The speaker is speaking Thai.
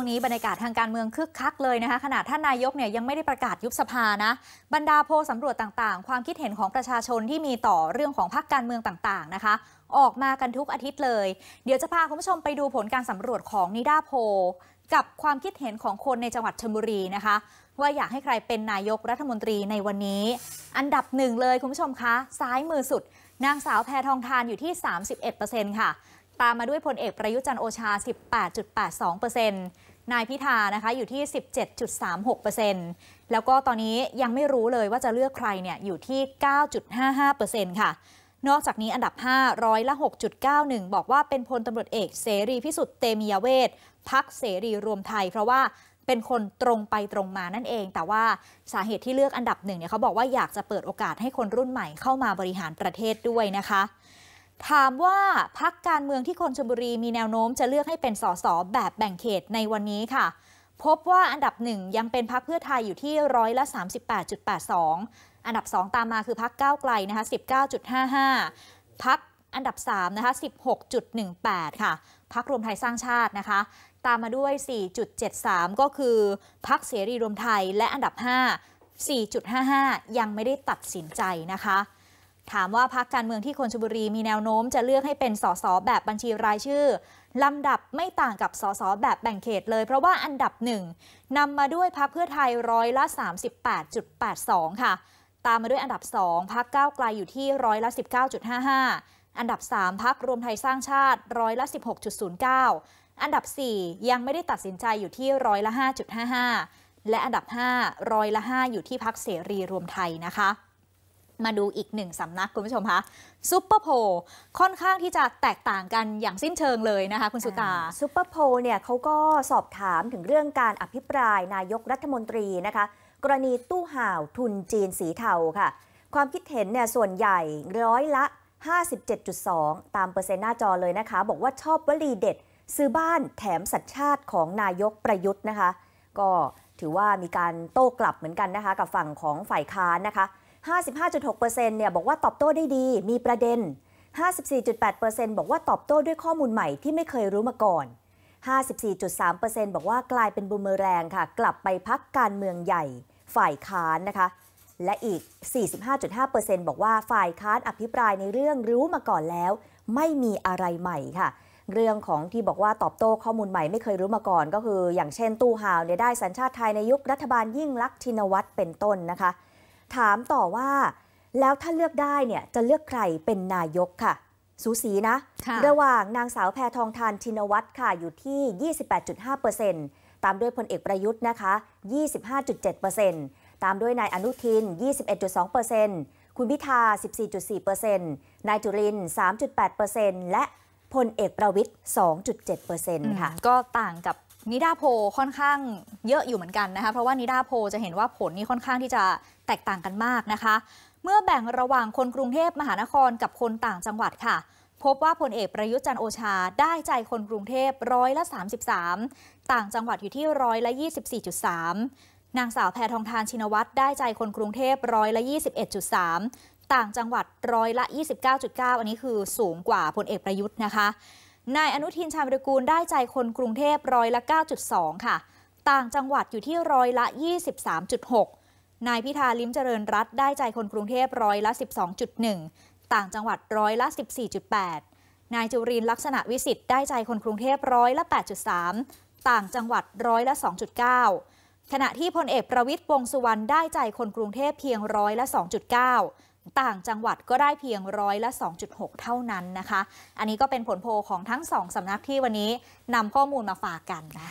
วงนี้บรรยากาศทางการเมืองคึกคักเลยนะคะขนาดท่านนายกเนี่ยยังไม่ได้ประกาศยุบสภานะ บรรดาโพสสำรวจต่างๆ ความคิดเห็นของประชาชนที่มีต่อเรื่องของพรรคการเมืองต่างๆนะคะ ออกมากันทุกอาทิตย์เลย เดี๋ยวจะพาคุณผู้ชมไปดูผลการสำรวจของนิดาโพกับความคิดเห็นของคนในจังหวัดชลบุรีนะคะ ว่าอยากให้ใครเป็นนายกรัฐมนตรีในวันนี้ อันดับหนึ่งเลยคุณผู้ชมคะซ้ายมือสุด นางสาวแพทองทานอยู่ที่31%ค่ะตามมาด้วยพลเอกประยุจันโอชา18.82%เนายพิธานะคะอยู่ที่ 17.36%แล้วก็ตอนนี้ยังไม่รู้เลยว่าจะเลือกใครเนี่ยอยู่ที่ 9.55%ค่ะ นอกจากนี้อันดับ 5 ร้อยละ 6.91 บอกว่าเป็นพลตำรวจเอกเสรีพิสุทธิ์เตมียเวทพักเสรีรวมไทยเพราะว่าเป็นคนตรงไปตรงมานั่นเอง แต่ว่าสาเหตุที่เลือกอันดับหนึ่งเนี่ยเขาบอกว่าอยากจะเปิดโอกาสให้คนรุ่นใหม่เข้ามาบริหารประเทศด้วยนะคะถามว่าพักการเมืองที่คนชลบุรีมีแนวโน้มจะเลือกให้เป็นสสแบบแบ่งเขตในวันนี้ค่ะ พบว่าอันดับหนึ่งยังเป็นพักเพื่อไทยอยู่ที่ร้อยละ 38.82 อันดับ 2 ตามมาคือพักก้าวไกลนะคะ 19.55 พักอันดับ 3 นะคะ 16.18 ค่ะ พักรวมไทยสร้างชาตินะคะ ตามมาด้วย 4.73 ก็คือพักเสรีรวมไทยและอันดับ 5 4.55 ยังไม่ได้ตัดสินใจนะคะถามว่าพักการเมืองที่คนชบุรีมีแนวโน้มจะเลือกให้เป็นสสแบบบัญชีรายชื่อ ลำดับไม่ต่างกับสสแบบแบ่งเขตเลย เพราะว่าอันดับหนึ่งนำมาด้วยพักเพื่อไทยร้อยละ 38.82 ค่ะ ตามมาด้วยอันดับ 2 พักก้าวไกลอยู่ที่ร้อยละ 19.55 อันดับ 3 พักรวมไทยสร้างชาติร้อยละ 16.09 อันดับ 4 ยังไม่ได้ตัดสินใจอยู่ที่ร้อยละ 5.55 และอันดับ5ร้อยละ5 อยู่ที่พักเสรีรวมไทยนะคะมาดูอีกหนึ่งสำนักคุณผู้ชมคะซูเปอร์โพลค่อนข้างที่จะแตกต่างกันอย่างสิ้นเชิงเลยนะคะคุณสุตาซูเปอร์โพลเนี่ยเขาก็สอบถามถึงเรื่องการอภิปรายนายกรัฐมนตรีนะคะ กรณีตู้ห่าวทุนจีนสีเทาค่ะ ความคิดเห็นเนี่ยส่วนใหญ่ร้อยละ 57.2 ตามเปอร์เซ็นต์หน้าจอเลยนะคะ บอกว่าชอบวลีเด็ดซื้อบ้านแถมสัญชาติของนายกประยุทธ์นะคะ ก็ถือว่ามีการโต้กลับเหมือนกันนะคะ กับฝั่งของฝ่ายค้านนะคะ55.6%เนี่ยบอกว่าตอบโต้ได้ดี มีประเด็น 54.8%บอกว่าตอบโต้ด้วยข้อมูลใหม่ที่ไม่เคยรู้มาก่อน 54.3%บอกว่ากลายเป็นบูมเมอแรงค่ะ กลับไปพักการเมืองใหญ่ฝ่ายค้านนะคะ และอีก 45.5%บอกว่าฝ่ายค้านอภิปรายในเรื่องรู้มาก่อนแล้ว ไม่มีอะไรใหม่ค่ะ เรื่องของที่บอกว่าตอบโต้ข้อมูลใหม่ไม่เคยรู้มาก่อนก็คืออย่างเช่นตู้ห่าวเนี่ยได้สัญชาติไทยในยุครัฐบาลยิ่งลักษณ์ชินวัตรเป็นต้นนะคะถามต่อว่าแล้วถ้าเลือกได้เนี่ยจะเลือกใครเป็นนายกค่ะ สูสีนะ ระหว่างนางสาวแพทองทานชินวัตรค่ะอยู่ที่ 28.5%ตามด้วยพลเอกประยุทธ์นะคะ 25.7%ตามด้วยนายอนุทิน 21.2%คุณพิธา14.4%นายจุริน3.8%และพลเอกประวิทย์ 2.7%ค่ะ ก็ต่างกับนิดาโพค่อนข้างเยอะอยู่เหมือนกันนะคะ เพราะว่านิดาโพจะเห็นว่าผลนี่ค่อนข้างที่จะแตกต่างกันมากนะคะ เมื่อแบ่งระหว่างคนกรุงเทพมหานครกับคนต่างจังหวัดค่ะ พบว่าพลเอกประยุทธ์จันโอชาได้ใจคนกรุงเทพร้อยละ33 ต่างจังหวัดอยู่ที่ร้อยละ24.3 นางสาวแพทองทานชินวัตรได้ใจคนกรุงเทพร้อยละ21.3 ต่างจังหวัดร้อยละ29.9อันนี้คือสูงกว่าพลเอกประยุทธ์นะคะนายอนุทินชาญวิรกูลได้ใจคนกรุงเทพร้อยละ 9.2 ค่ะ ต่างจังหวัดอยู่ที่ร้อยละ 23.6 นายพิธาลิ้มเจริญรัตได้ใจคนกรุงเทพร้อยละ 12.1 ต่างจังหวัดร้อยละ 14.8 นายจุรินลักษณะวิสิทธิ์ได้ใจคนกรุงเทพร้อยละ 8.3 ต่างจังหวัดร้อยละ 2.9 ขณะที่พลเอกประวิตรวงสุวรรณได้ใจคนกรุงเทพเพียงร้อยละ 2.9ต่างจังหวัดก็ได้เพียงร้อยละ 2.6 เท่านั้นนะคะ อันนี้ก็เป็นผลโพลของทั้งสองสำนักที่วันนี้นำข้อมูลมาฝากกันนะ